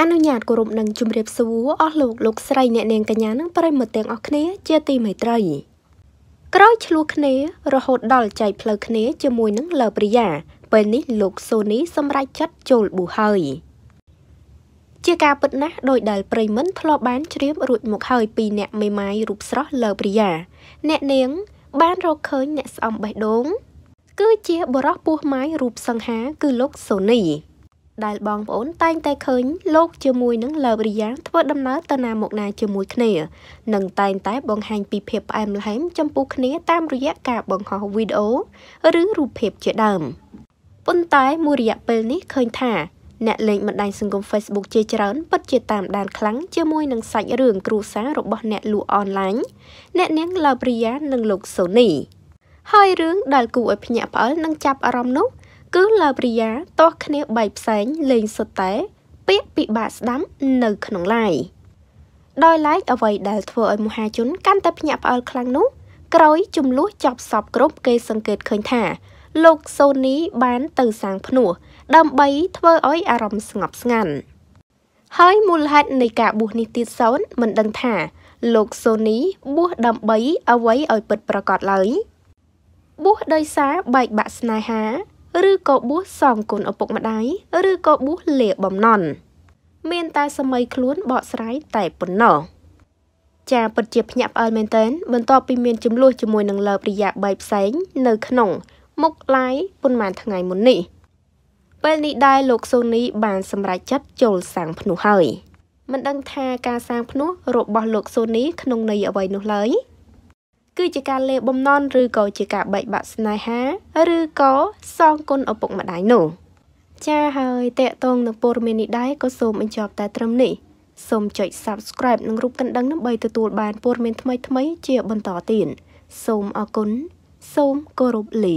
អនុញ្ញាតគោរពនិងជម្រាបសួរអស់លោកលោកស្រី អ្នកនាងកញ្ញានិងប្រិមត្តទាំងអស់គ្នាជាទីមេត្រី ក្រោយឆ្លោះគ្នារហូតដល់ចែកផ្លូវគ្នាជាមួយនឹងលើប្រិយាពេលនេះលោកសូនីសម្រេចចិត្តចូលប៊ូហើយជាការពិតណាស់ដោយដែលប្រិមិនធ្លាប់បានជ្រាបរួចមកហើយពីអ្នកមេម៉ាយរូបស្រស់លើប្រិយាអ្នកនាង បានរកឃើញអ្នកស្អំបេះដូងគឺជាបរោះពោះម៉ាយរូបសង្ហាគឺលោកសូនីដែលបងប្អូន តែងតែឃើញលោកជាមួយនឹងលើបរិយ៉ាងធ្វើដំណើរទៅណាមកណាជាមួយគ្នានិងតែងតែ បង្ហាញពីភាពផ្អែមល្ហែមចំពោះគ្នាតាមរយៈការបង្ហោះវីដេអូឬរូបភាពជាដើមប៉ុន្តែមួយរយៈពេលនេះឃើញថាអ្នកលេងបណ្ដាញសង្គម Facebook ជាច្រើនពិតជាតាមដានខ្លាំងជាមួយនឹងសាច់រឿងគ្រួសាររបស់អ្នកលក់អនឡាញអ្នកនាងឡាប្រីយ៉ានិងលោកសូនីហើយរឿងដែលគួរឲ្យភ្ញាក់ផ្អើលនិងចាប់អារម្មណ៍នោះគឺឡាប្រីយ៉ាតោះគ្នាបែកផ្សែងលេងសុទ្ធតែពាក្យពិបាកស្ដាប់នៅក្នុងឡាយដោយឡែកអ្វីដែល ធ្វើឲ្យមហាជនកាន់តែ ភ្ញាក់ផ្អើលខ្លាំងនោះក្រោយចំនួនចប់សពគ្រប់គេសង្កេតឃើញថា លោកសូនីបានទៅសាងភ្នោះដើម្បីធ្វើឲ្យអារម្មណ៍ស្ងប់ស្ងាត់ហើយមូលហេតុនៃការបួសនេះទៀតសូនមិនដឹងថា លោកសូនីបួសដើម្បីអ្វីឲ្យពិតប្រកបឡើយបួសដោយសារបែកបាក់ស្នេហាឬក៏បួសសំគុណឪពុកម្ដាយឬក៏បួសលាបំណន់មានតែសម័យខ្លួនបកស្រាយតែប៉ុណ្ណោះចាពិតជាភ្ញាក់ផ្អើលមែនទែនបន្ទាប់ពីមាន ចំនួនជាមួយនឹងលើបរិយាបែបផ្សេងនៅក្នុង មុខឡាយប៉ុន្មានថ្ងៃមុននេះពេលនេះដែរលោកសូនី បានសម្រេចចិត្តចូល សាងភ្នោះហើយ មិនដឹងថាការសាងភ្នោះរបស់លោកសូនីក្នុងន័យអ្វីនោះឡើយគឺជាការលេបបំណន់ឬក៏ជាការបែកបាក់ស្នេហាឬក៏សងគុណឪពុកម្ដាយនោះចាហើយតេតងនឹងព័ត៌មាននេះដែរក៏សូមបញ្ចប់តែត្រឹមនេះសូមចុច Subscribe និងរូបកណ្ដឹងដើម្បីទទួលបានព័ត៌មានថ្មីៗជាបន្តទៀតសូមអរគុណសូមគោរពលា